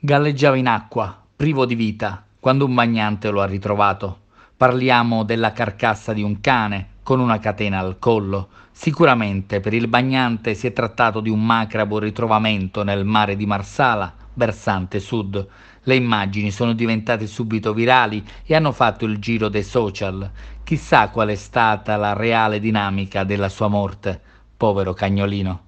Galleggiava in acqua, privo di vita, quando un bagnante lo ha ritrovato. Parliamo della carcassa di un cane con una catena al collo. Sicuramente per il bagnante si è trattato di un macrabo ritrovamento nel mare di Marsala, versante sud. Le immagini sono diventate subito virali e hanno fatto il giro dei social. Chissà qual è stata la reale dinamica della sua morte. Povero cagnolino.